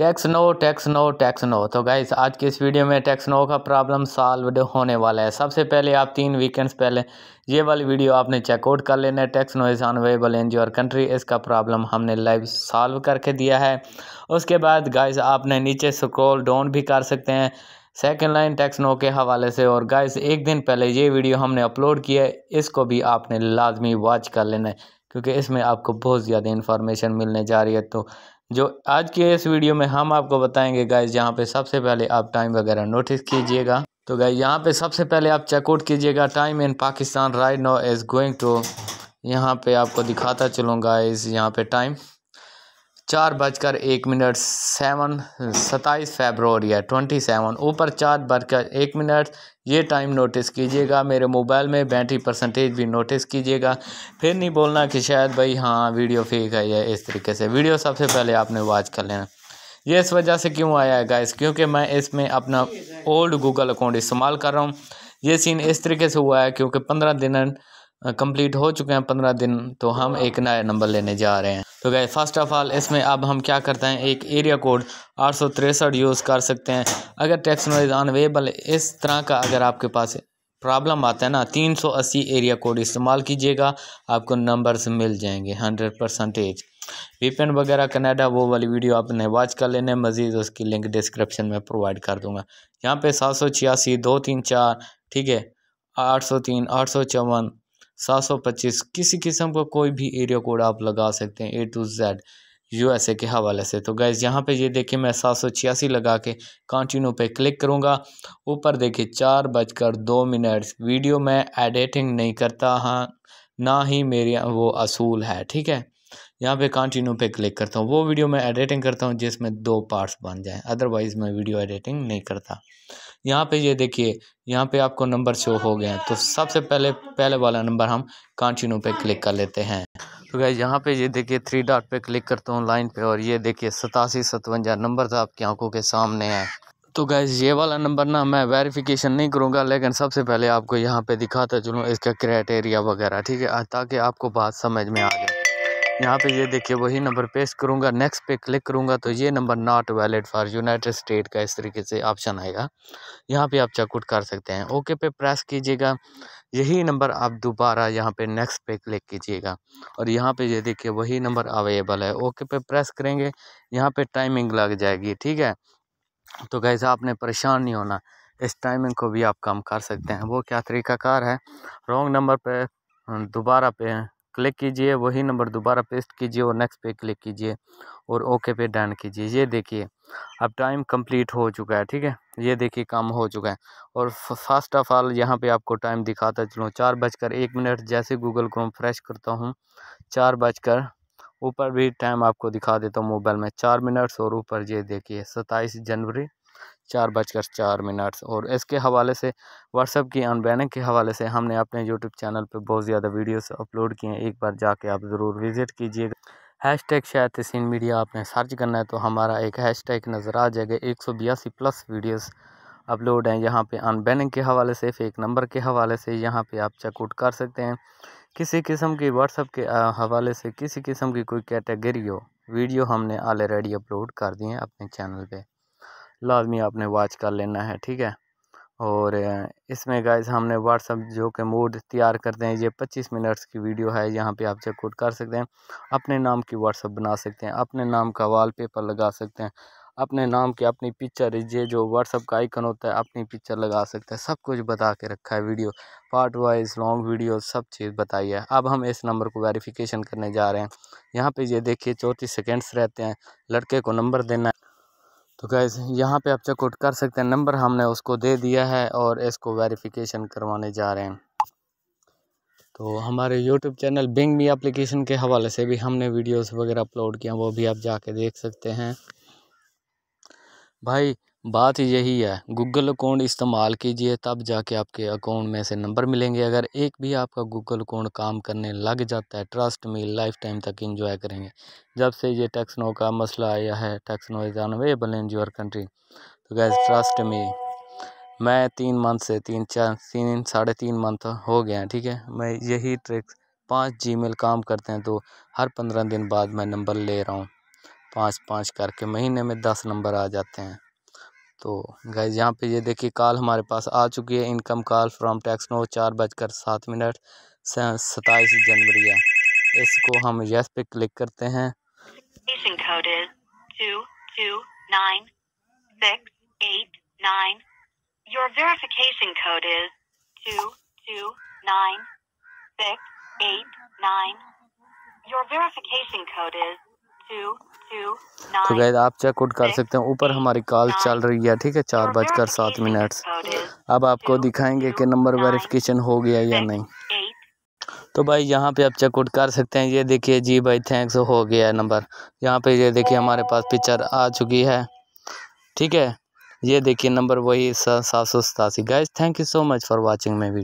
tax TextNow TextNow TextNow तो guys आज के इस वीडियो में टैक्स नो का प्रॉब्लम सॉल्व होने वाला है सबसे पहले आप तीन वीकेंड्स पहले ये वाली वीडियो आपने चेकआउट कर लेना है TextNow is unavailable in your country इसका प्रॉब्लम हमने लाइव सॉल्व करके दिया है उसके बाद गाइस आपने नीचे स्क्रॉल डाउन भी कर सकते हैं सेकेंड लाइन टैक्स नो के हवाले से और गाइस एक दिन पहले ये वीडियो हमने अपलोड किया है इसको भी आपने लाजमी वॉच कर लेना है क्योंकि इसमें आपको बहुत ज़्यादा इन्फॉर्मेशन मिलने जा रही है तो जो आज के इस वीडियो में हम आपको बताएंगे गाइज यहाँ पे सबसे पहले आप टाइम वगैरह नोटिस कीजिएगा तो गाइज यहाँ पे सबसे पहले आप चेकआउट कीजिएगा time in Pakistan right now is going to यहाँ पे आपको दिखाता चलूँगा इस यहाँ पे टाइम चार बजकर एक मिनट सेवन सत्ताईस फेबरवरी है ट्वेंटी सेवन ऊपर चार बजकर एक मिनट ये टाइम नोटिस कीजिएगा मेरे मोबाइल में बैटरी परसेंटेज भी नोटिस कीजिएगा फिर नहीं बोलना कि शायद भाई हाँ वीडियो फेक है या इस तरीके से वीडियो सबसे पहले आपने वॉच कर लेना ये इस वजह से क्यों आया है गाइस क्योंकि मैं इसमें अपना ओल्ड गूगल अकाउंट इस्तेमाल कर रहा हूँ ये सीन इस तरीके से हुआ है क्योंकि पंद्रह दिन कंप्लीट हो चुके हैं पंद्रह दिन तो हम एक नया नंबर लेने जा रहे हैं तो गए फर्स्ट ऑफ़ ऑल इसमें अब हम क्या करते हैं एक एरिया कोड आठ यूज़ कर सकते हैं अगर नॉलेज अनवेबल इस तरह का अगर आपके पास प्रॉब्लम आता है ना 380 एरिया कोड इस्तेमाल कीजिएगा आपको नंबर्स मिल जाएंगे 100 परसेंटेज वीपेन वगैरह कनाडा वो वाली वीडियो आपने वॉच कर लेने मज़ीद उसकी लिंक डिस्क्रिप्शन में प्रोवाइड कर दूंगा यहाँ पे सात सौ छियासी दो तीन चार ठीक है आठ सौ तीन आठ सौ चौवन सात सौ पच्चीस किसी किस्म का कोई भी एरिया कोड आप लगा सकते हैं ए टू जेड यूएसए के हवाले से तो गैस यहाँ पे ये देखिए मैं सात सौ छियासी लगा के कंटिन्यू पे क्लिक करूँगा ऊपर देखिए चार बजकर दो मिनट वीडियो में एडिटिंग नहीं करता हाँ ना ही मेरी वो असूल है ठीक है यहाँ पे कंटिन्यू पे क्लिक करता हूँ वो वीडियो मैं एडिटिंग करता हूँ जिसमें दो पार्ट्स बन जाएं अदरवाइज़ मैं वीडियो एडिटिंग नहीं करता यहाँ पे ये यह देखिए यहाँ पे आपको नंबर शो हो गए हैं तो सबसे पहले पहले वाला नंबर हम कंटिन्यू पे क्लिक कर लेते हैं तो क्या यहाँ पे ये यह देखिए थ्री डॉट पे क्लिक करता हूँ लाइन पे और ये देखिए सतासी सतवंजा नंबर था तो आपकी आंखों के सामने है तो गैस ये वाला नंबर ना मैं वेरिफिकेशन नहीं करूँगा लेकिन सबसे पहले आपको यहाँ पे दिखाता चलूँ इसका क्राइटेरिया वगैरह ठीक है ताकि आपको बात समझ में आ जाए यहाँ पे ये देखिए वही नंबर पेश करूँगा नेक्स्ट पे क्लिक करूँगा तो ये number not valid for United State का इस तरीके से ऑप्शन आएगा यहाँ पे आप चेकआउट कर सकते हैं ओके पे प्रेस कीजिएगा यही नंबर आप दोबारा यहाँ पे नेक्स्ट पे क्लिक कीजिएगा और यहाँ पे ये देखिए वही नंबर अवेलेबल है ओके पे प्रेस करेंगे यहाँ पर टाइमिंग लग जाएगी ठीक है तो कैसे आपने परेशान नहीं होना इस टाइमिंग को भी आप कम कर सकते हैं वो क्या तरीकाकार है रॉन्ग नंबर पर दोबारा पे क्लिक कीजिए वही नंबर दोबारा पेस्ट कीजिए और नेक्स्ट पे क्लिक कीजिए और ओके पे डन कीजिए ये देखिए अब टाइम कंप्लीट हो चुका है ठीक है ये देखिए काम हो चुका है और फर्स्ट ऑफ ऑल यहाँ पे आपको टाइम दिखाता चलो चार बजकर एक मिनट जैसे गूगल क्रोम फ्रेश करता हूँ चार बजकर ऊपर भी टाइम आपको दिखा देता हूँ मोबाइल में चार मिनट्स और ऊपर ये देखिए सत्ताईस जनवरी चार बजकर चार मिनट और इसके हवाले से व्हाट्सअप की अनबैनिंग के हवाले से हमने अपने यूट्यूब चैनल पर बहुत ज़्यादा वीडियोस अपलोड किए हैं एक बार जाके आप ज़रूर विज़िट कीजिएगा हैश टैग शायद सीन मीडिया आपने सर्च करना है तो हमारा एक हैश टैग नज़र आ जाएगा एक सौ बयासी प्लस वीडियोज़ अपलोड हैं यहाँ पे अनबैनिंग के हवाले से फेक नंबर के हवाले से यहाँ पे आप चेकआउट कर सकते हैं किसी किस्म की व्हाट्सअप के हवाले से किसी किस्म की कोई कैटेगरी हो वीडियो हमने ऑलरेडी अपलोड कर दिए हैं अपने चैनल पे लाजमी आपने वॉच कर लेना है ठीक है और इसमें गाइस हमने व्हाट्सअप जो कि मोड तैयार करते हैं ये 25 मिनट्स की वीडियो है यहाँ पे आप चेकआउट कर सकते हैं अपने नाम की व्हाट्सअप बना सकते हैं अपने नाम का वॉलपेपर लगा सकते हैं अपने नाम की अपनी पिक्चर ये जो व्हाट्सअप का आइकन होता है अपनी पिक्चर लगा सकते हैं सब कुछ बता के रखा है video part wise long video सब चीज़ बताई है अब हम इस नंबर को वेरिफिकेशन करने जा रहे हैं यहाँ पे ये देखिए चौंतीस सेकेंड्स रहते हैं लड़के को नंबर देना है तो गैस यहाँ पे आप चेकआउट कर सकते हैं नंबर हमने उसको दे दिया है और इसको वेरिफिकेशन करवाने जा रहे हैं तो हमारे यूट्यूब चैनल बिंग मी एप्लीकेशन के हवाले से भी हमने वीडियोस वगैरह अपलोड किया वो भी आप जाके देख सकते हैं भाई बात यही है गूगल अकाउंट इस्तेमाल कीजिए तब जाके आपके अकाउंट में से नंबर मिलेंगे अगर एक भी आपका गूगल अकाउंट काम करने लग जाता है ट्रस्ट में लाइफ टाइम तक इंजॉय करेंगे जब से ये टैक्स नो का मसला आया है TextNow is unavailable in your country तो गैस ट्रस्ट में मैं तीन मंथ से तीन चार तीन साढ़े तीन मंथ हो गया ठीक है मैं यही ट्रिक्स पाँच जी काम करते हैं तो हर पंद्रह दिन बाद मैं नंबर ले रहा हूँ पाँच पाँच करके महीने में दस नंबर आ जाते हैं तो गैज यहाँ पे ये देखिए कॉल हमारे पास आ चुकी है incoming call from TextNow चार बजकर सात मिनट सताईस जनवरी है इसको हम यस पे क्लिक करते हैं Your verification code is तो गैद आप चेकआउट कर सकते हैं ऊपर हमारी कॉल चल रही है ठीक है चार बजकर सात मिनट अब आपको दिखाएंगे कि नंबर वेरिफिकेशन हो गया या नहीं तो भाई यहाँ पे आप चेकआउट कर सकते हैं ये देखिए जी भाई थैंक्स हो गया है नंबर यहाँ पे ये देखिए हमारे पास पिक्चर आ चुकी है ठीक है ये देखिए नंबर वही सात सौ सतासी guys thank you so much for watching my video